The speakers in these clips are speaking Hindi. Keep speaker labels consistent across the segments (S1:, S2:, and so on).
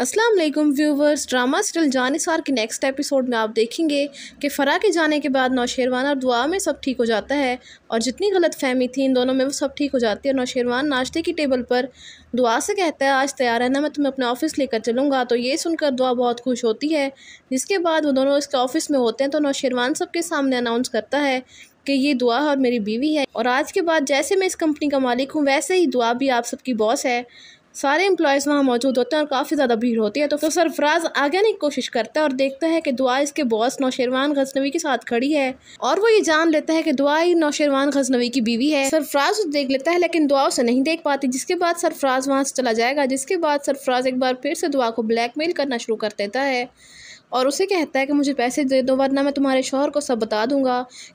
S1: अस्सलाम वालेकुम व्यूवर्स ड्रामा सीरियल जानिसार के नेक्स्ट एपिसोड में आप देखेंगे कि फ़रा के जाने के बाद नौशेरवान और दुआ में सब ठीक हो जाता है और जितनी गलत फहमी थी इन दोनों में वो सब ठीक हो जाती है और नौशेरवान नाश्ते की टेबल पर दुआ से कहता है आज तैयार रहना मैं तुम्हें अपने ऑफ़िस लेकर चलूँगा तो ये सुनकर दुआ बहुत खुश होती है जिसके बाद वो दोनों इसके ऑफ़िस में होते हैं तो नौशेरवान सबके सामने अनाउंस करता है कि ये दुआ और मेरी बीवी है और आज के बाद जैसे मैं इस कंपनी का मालिक हूँ वैसे ही दुआ भी आप सबकी बॉस है सारे एम्प्लॉयज़ वहाँ मौजूद होते हैं और काफ़ी ज़्यादा भीड़ होती है तो, तो सरफराज आगे नहीं कोशिश करता है और देखता है कि दुआ इसके बॉस नौशेरवान गजनवी के साथ खड़ी है और वो ये जान लेता है कि दुआ ही नौशेरवान गजनवी की बीवी है सरफराज उसे देख लेता है लेकिन दुआ उसे नहीं देख पाती जिसके बाद सरफराज वहाँ से चला जाएगा जिसके बाद सरफराज एक बार फिर से दुआ को ब्लैकमेल करना शुरू कर देता है और उसे कहता है कि मुझे पैसे दे दो वरना मैं तुम्हारे शोहर को सब बता दूंगा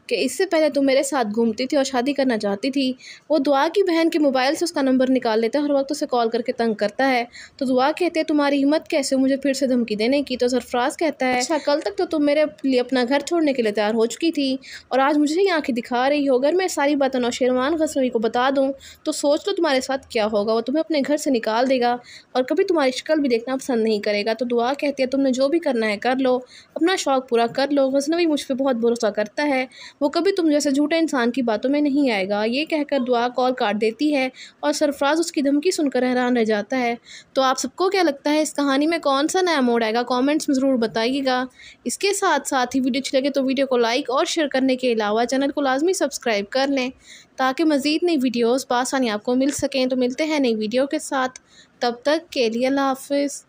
S1: कि इससे पहले तुम मेरे साथ घूमती थी और शादी करना चाहती थी वो दुआ की बहन के मोबाइल से उसका नंबर निकाल लेता है हर वक्त उसे कॉल करके करके तंग करता है तो दुआ कहते हैं तुम्हारी हिम्मत कैसे मुझे फिर से धमकी देने की तो सरफराज कहता है अच्छा कल तक तो तुम मेरे लिए अपना घर छोड़ने के लिए तैयार हो चुकी थी और आज मुझे ही आंखें दिखा रही हो अगर मैं सारी बातें नौशेरवान गसनवी को बता दूँ तो सोच लो तुम्हारे साथ क्या होगा वो तुम्हें अपने घर से निकाल देगा और कभी तुम्हारी शक्ल भी देखना पसंद नहीं करेगा तो दुआ कहती है तुमने जो भी करना है कर लो अपना शौक़ पूरा कर लो गजनवी मुझ पर बहुत भरोसा करता है वो कभी तुम जैसे झूठे इंसान की बातों में नहीं आएगा ये कहकर दुआ कॉल काट देती है और सरफराज उसकी धमकी सुनकर हैरान होने जाता है तो आप सबको क्या लगता है इस कहानी में कौन सा नया मोड़ आएगा कमेंट्स में ज़रूर बताइएगा इसके साथ साथ ही वीडियो अच्छी लगे तो वीडियो को लाइक और शेयर करने के अलावा चैनल को लाजमी सब्सक्राइब कर लें ताकि मज़ीद नई वीडियोज़ बसानी आपको मिल सकें तो मिलते हैं नई वीडियो के साथ तब तक के लिए अल्लाह हाफिज़